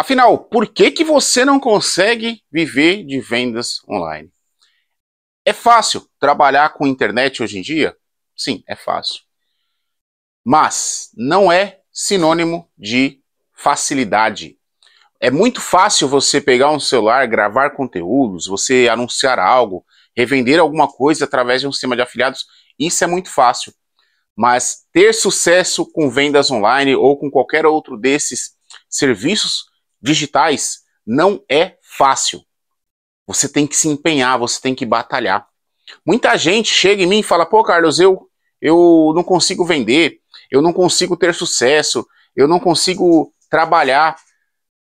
Afinal, por que, que você não consegue viver de vendas online? É fácil trabalhar com internet hoje em dia? Sim, é fácil. Mas não é sinônimo de facilidade. É muito fácil você pegar um celular, gravar conteúdos, você anunciar algo, revender alguma coisa através de um sistema de afiliados. Isso é muito fácil. Mas ter sucesso com vendas online ou com qualquer outro desses serviços digitais não é fácil. Você tem que se empenhar, você tem que batalhar. Muita gente chega em mim e fala: pô, Carlos, eu, eu não consigo vender, eu não consigo ter sucesso, eu não consigo trabalhar.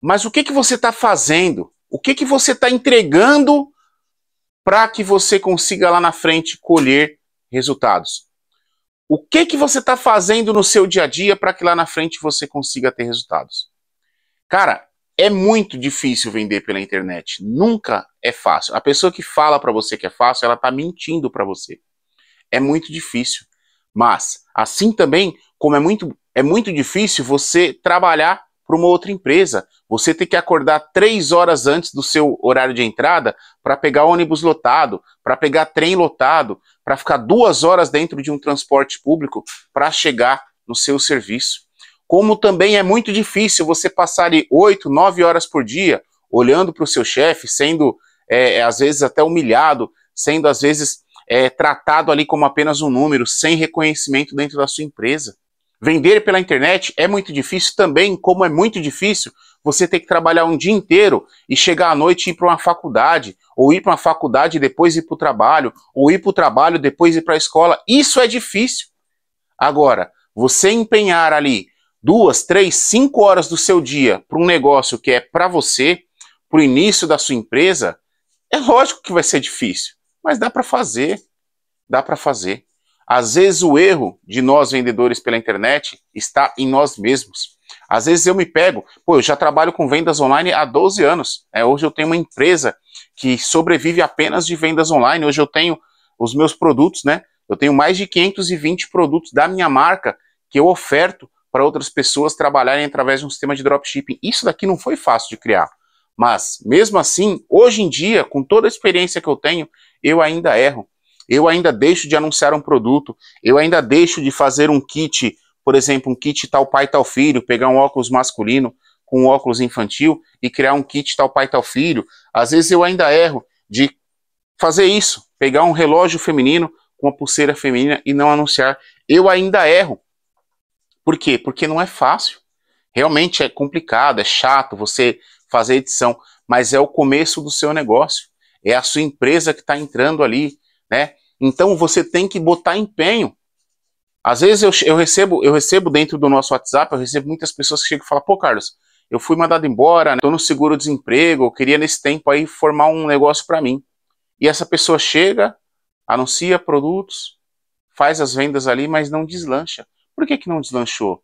Mas o que, que você está fazendo? O que, que você está entregando para que você consiga lá na frente colher resultados? O que, que você está fazendo no seu dia a dia para que lá na frente você consiga ter resultados? Cara, é muito difícil vender pela internet. Nunca é fácil. A pessoa que fala para você que é fácil, ela tá mentindo para você. É muito difícil. Mas assim também, como é muito é muito difícil você trabalhar para uma outra empresa. Você tem que acordar três horas antes do seu horário de entrada para pegar ônibus lotado, para pegar trem lotado, para ficar duas horas dentro de um transporte público para chegar no seu serviço como também é muito difícil você passar oito, nove horas por dia olhando para o seu chefe, sendo é, é, às vezes até humilhado, sendo às vezes é, tratado ali como apenas um número, sem reconhecimento dentro da sua empresa. Vender pela internet é muito difícil também, como é muito difícil você ter que trabalhar um dia inteiro e chegar à noite e ir para uma faculdade, ou ir para uma faculdade e depois ir para o trabalho, ou ir para o trabalho e depois ir para a escola. Isso é difícil. Agora, você empenhar ali duas, três, cinco horas do seu dia para um negócio que é para você, para o início da sua empresa, é lógico que vai ser difícil, mas dá para fazer. Dá para fazer. Às vezes o erro de nós vendedores pela internet está em nós mesmos. Às vezes eu me pego, pô, eu já trabalho com vendas online há 12 anos. É, hoje eu tenho uma empresa que sobrevive apenas de vendas online. Hoje eu tenho os meus produtos, né? Eu tenho mais de 520 produtos da minha marca que eu oferto para outras pessoas trabalharem através de um sistema de dropshipping. Isso daqui não foi fácil de criar. Mas, mesmo assim, hoje em dia, com toda a experiência que eu tenho, eu ainda erro. Eu ainda deixo de anunciar um produto. Eu ainda deixo de fazer um kit, por exemplo, um kit tal pai, tal filho, pegar um óculos masculino com um óculos infantil e criar um kit tal pai, tal filho. Às vezes eu ainda erro de fazer isso, pegar um relógio feminino com uma pulseira feminina e não anunciar. Eu ainda erro por quê? Porque não é fácil. Realmente é complicado, é chato você fazer edição, mas é o começo do seu negócio. É a sua empresa que está entrando ali, né? Então você tem que botar empenho. Às vezes eu, eu, recebo, eu recebo dentro do nosso WhatsApp, eu recebo muitas pessoas que chegam e falam, pô, Carlos, eu fui mandado embora, estou né? no seguro-desemprego, eu queria nesse tempo aí formar um negócio para mim. E essa pessoa chega, anuncia produtos, faz as vendas ali, mas não deslancha. Por que, que não deslanchou?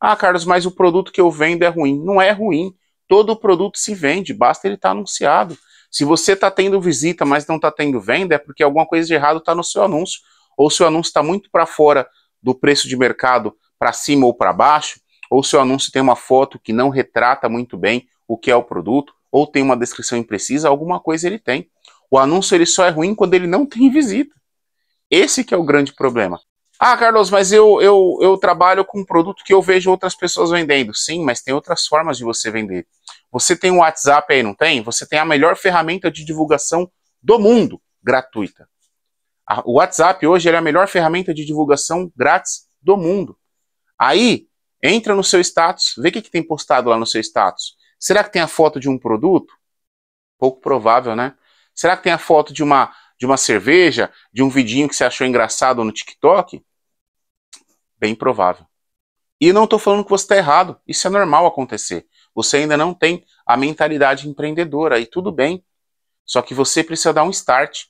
Ah, Carlos, mas o produto que eu vendo é ruim. Não é ruim. Todo produto se vende, basta ele estar tá anunciado. Se você está tendo visita, mas não está tendo venda, é porque alguma coisa de errado está no seu anúncio. Ou seu anúncio está muito para fora do preço de mercado, para cima ou para baixo. Ou seu anúncio tem uma foto que não retrata muito bem o que é o produto. Ou tem uma descrição imprecisa, alguma coisa ele tem. O anúncio ele só é ruim quando ele não tem visita. Esse que é o grande problema. Ah, Carlos, mas eu, eu, eu trabalho com um produto que eu vejo outras pessoas vendendo. Sim, mas tem outras formas de você vender. Você tem um WhatsApp aí, não tem? Você tem a melhor ferramenta de divulgação do mundo, gratuita. O WhatsApp hoje é a melhor ferramenta de divulgação grátis do mundo. Aí, entra no seu status, vê o que, que tem postado lá no seu status. Será que tem a foto de um produto? Pouco provável, né? Será que tem a foto de uma de uma cerveja, de um vidinho que você achou engraçado no TikTok? Bem provável. E não estou falando que você está errado, isso é normal acontecer. Você ainda não tem a mentalidade empreendedora e tudo bem. Só que você precisa dar um start.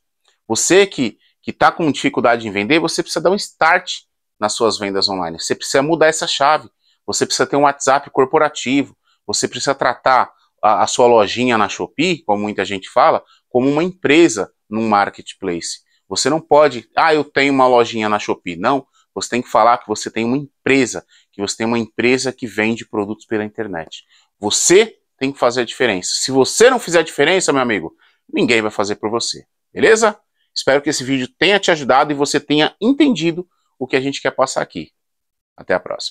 Você que que está com dificuldade em vender, você precisa dar um start nas suas vendas online. Você precisa mudar essa chave. Você precisa ter um WhatsApp corporativo. Você precisa tratar a, a sua lojinha na Shopee, como muita gente fala, como uma empresa num marketplace. Você não pode, ah, eu tenho uma lojinha na Shopee. Não, você tem que falar que você tem uma empresa, que você tem uma empresa que vende produtos pela internet. Você tem que fazer a diferença. Se você não fizer a diferença, meu amigo, ninguém vai fazer por você. Beleza? Espero que esse vídeo tenha te ajudado e você tenha entendido o que a gente quer passar aqui. Até a próxima.